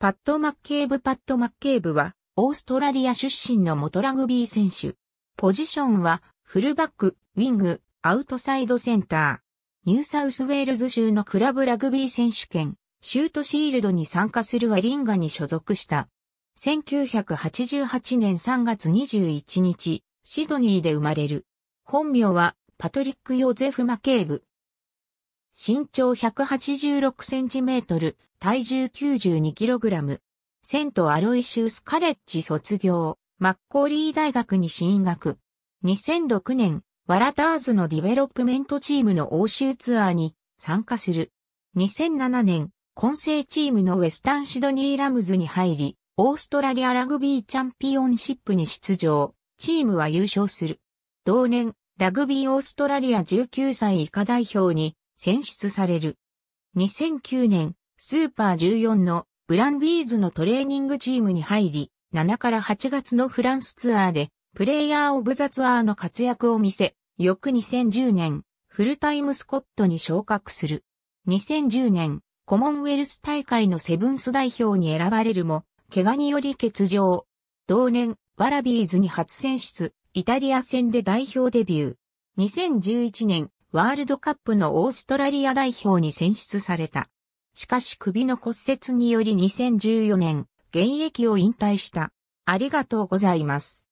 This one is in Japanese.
パット・マッケーブ・パット・マッケーブは、オーストラリア出身の元ラグビー選手。ポジションは、フルバック、ウィング、アウトサイドセンター。ニューサウスウェールズ州のクラブラグビー選手権、シュートシールドに参加するワリンガに所属した。1988年3月21日、シドニーで生まれる。本名は、パトリック・ヨゼフ・マケーブ。身長186センチメートル、体重 92kg。セントアロイシウスカレッジ卒業、マッコーリー大学に進学。2006年、ワラターズのディベロップメントチームの欧州ツアーに参加する。2007年、混成チームのウェスタンシドニーラムズに入り、オーストラリアラグビーチャンピオンシップに出場、チームは優勝する。同年、ラグビーオーストラリア19歳以下代表に選出される。2009年、スーパー14のブランビーズのトレーニングチームに入り、7から8月のフランスツアーで、プレイヤーオブザツアーの活躍を見せ、翌2010年、フルタイムスコットに昇格する。2010年、コモンウェルス大会のセブンス代表に選ばれるも、怪我により欠場。同年、ワラビーズに初選出、イタリア戦で代表デビュー。2011年、ワールドカップのオーストラリア代表に選出された。しかし首の骨折により2014年、現役を引退した。ありがとうございます。